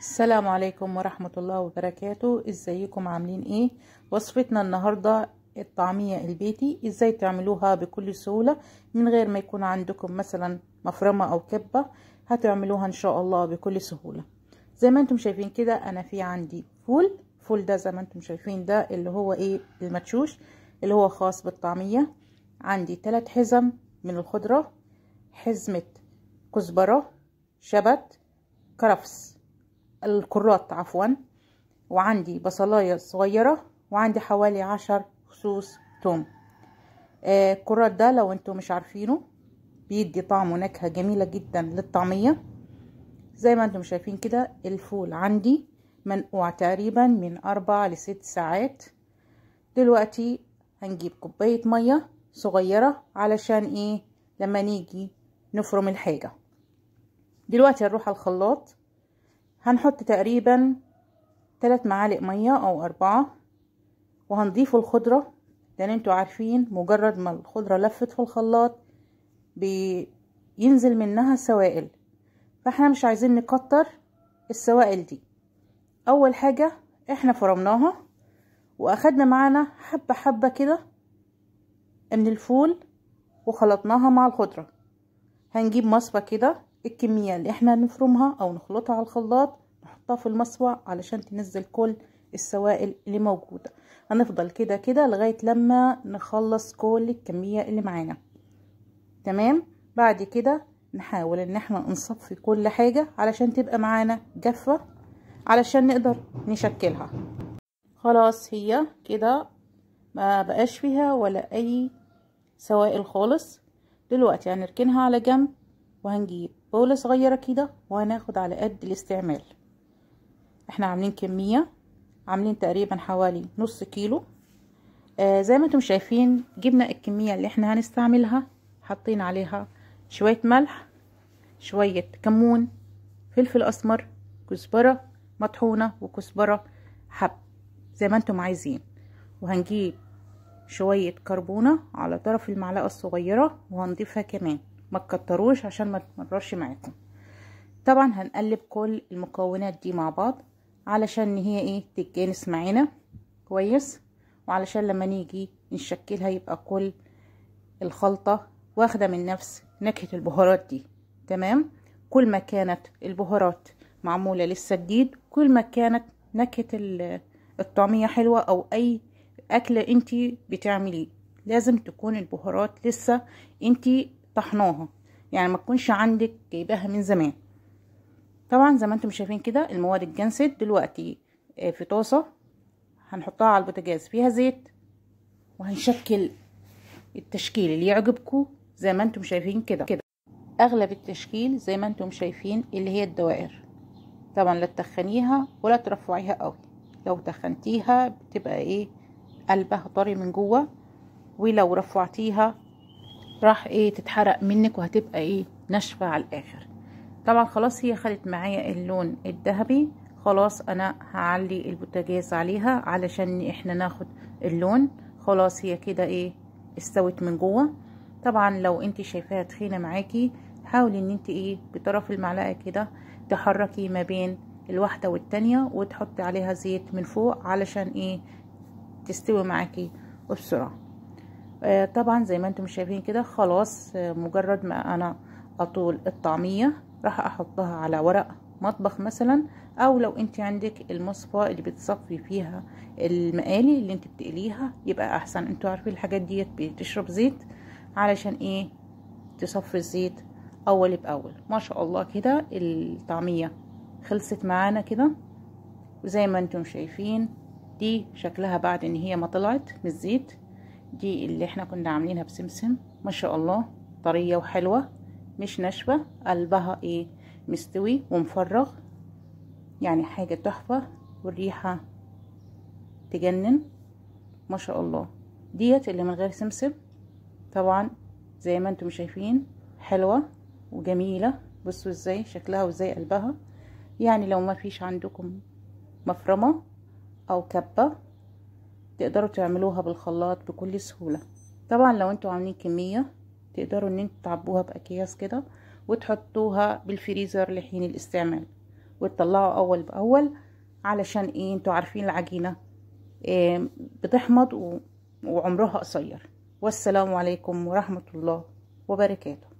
السلام عليكم ورحمة الله وبركاته ازيكم عاملين ايه وصفتنا النهاردة الطعمية البيتي ازاي تعملوها بكل سهولة من غير ما يكون عندكم مثلا مفرمة او كبة هتعملوها ان شاء الله بكل سهولة زي ما انتم شايفين كده انا في عندي فول فول ده زي ما انتم شايفين ده اللي هو ايه المتشوش اللي هو خاص بالطعمية عندي ثلاث حزم من الخضرة حزمة كزبرة شبت كرفس الكرات عفوا وعندي بصلايه صغيره وعندي حوالي عشر فصوص توم آه الكرات ده لو انتوا مش عارفينه بيدي طعم ونكهه جميله جدا للطعميه زي ما انتم شايفين كده الفول عندي منقوع تقريبا من أربع لست ساعات دلوقتي هنجيب كوباية مية صغيرة علشان ايه لما نيجي نفرم الحاجة دلوقتي هنروح على الخلاط هنحط تقريبا ثلاث معالق ميه او اربعه وهنضيف الخضره لان انتوا عارفين مجرد ما الخضره لفت في الخلاط بينزل منها سوائل فاحنا مش عايزين نكتر السوائل دي اول حاجه احنا فرمناها واخدنا معانا حبه حبه كده من الفول وخلطناها مع الخضره هنجيب مصفى كده الكمية اللي احنا نفرمها او نخلطها على الخلاط نحطها في المصفى علشان تنزل كل السوائل اللي موجودة هنفضل كده كده لغاية لما نخلص كل الكمية اللي معانا تمام بعد كده نحاول ان احنا نصفي كل حاجة علشان تبقى معانا جافة علشان نقدر نشكلها خلاص هي كده ما بقاش فيها ولا اي سوائل خالص دلوقتي هنركنها على جنب وهنجيب بولة صغيرة كده وهناخد على قد الاستعمال احنا عاملين كمية عاملين تقريبا حوالي نص كيلو آه زي ما انتم شايفين جبنا الكمية اللي احنا هنستعملها حطينا عليها شوية ملح شوية كمون فلفل اسمر كزبرة مطحونة وكزبرة حب زي ما انتم عايزين وهنجيب شوية كربونة على طرف المعلقة الصغيرة وهنضيفها كمان ما تكتروش عشان ما تمررش معاكم طبعا هنقلب كل المكونات دي مع بعض علشان ان هي ايه تتجانس معانا كويس وعلشان لما نيجي نشكلها يبقى كل الخلطه واخده من نفس نكهه البهارات دي تمام كل ما كانت البهارات معموله لسه جديد كل ما كانت نكهه الطعميه حلوه او اي اكله انت بتعمليه لازم تكون البهارات لسه انت طحناها يعني ما تكونش عندك جايباها من زمان طبعا زي ما انتم شايفين كده المواد اتجنست دلوقتي آه، في طاسه هنحطها على البوتاجاز فيها زيت وهنشكل التشكيل اللي يعجبكم زي ما انتم شايفين كده كده اغلب التشكيل زي ما انتم شايفين اللي هي الدوائر طبعا لا تخنيها ولا ترفعيها قوي لو تخنتيها بتبقى ايه قلبها طري من جوه ولو رفعتيها راح ايه تتحرق منك وهتبقى ايه ناشفه على الاخر طبعا خلاص هي خدت معايا اللون الذهبي خلاص انا هعلي البوتاجاز عليها علشان احنا ناخد اللون خلاص هي كده ايه استوت من جوه طبعا لو انت شايفاها تخينه معاكي حاولي ان انت ايه بطرف المعلقه كده تحركي ما بين الواحده والتانيه وتحطي عليها زيت من فوق علشان ايه تستوي معاكي بسرعه آه، طبعا زي ما انتم شايفين كده خلاص آه، مجرد ما انا اطول الطعمية راح احطها على ورق مطبخ مثلا او لو انت عندك المصفى اللي بتصفي فيها المقالي اللي انت بتقليها يبقى احسن انتوا عارفين الحاجات ديت بتشرب زيت علشان ايه تصفي الزيت اول باول ما شاء الله كده الطعمية خلصت معانا كده وزي ما انتم شايفين دي شكلها بعد ان هي ما طلعت من الزيت دي اللي احنا كنا عاملينها بسمسم ما شاء الله طرية وحلوة مش ناشفة قلبها ايه مستوي ومفرغ يعني حاجة تحفة والريحة تجنن ما شاء الله ديت اللي من غير سمسم طبعا زي ما انتم شايفين حلوة وجميلة بصوا ازاي شكلها وازاي قلبها يعني لو ما فيش عندكم مفرمة او كبة تقدروا تعملوها بالخلاط بكل سهولة طبعا لو انتوا عاملين كمية تقدروا ان انتوا تعبوها باكياس كده وتحطوها بالفريزر لحين الاستعمال وتطلعوا اول باول علشان ايه انتوا عارفين العجينة إيه بتحمض وعمرها قصير والسلام عليكم ورحمة الله وبركاته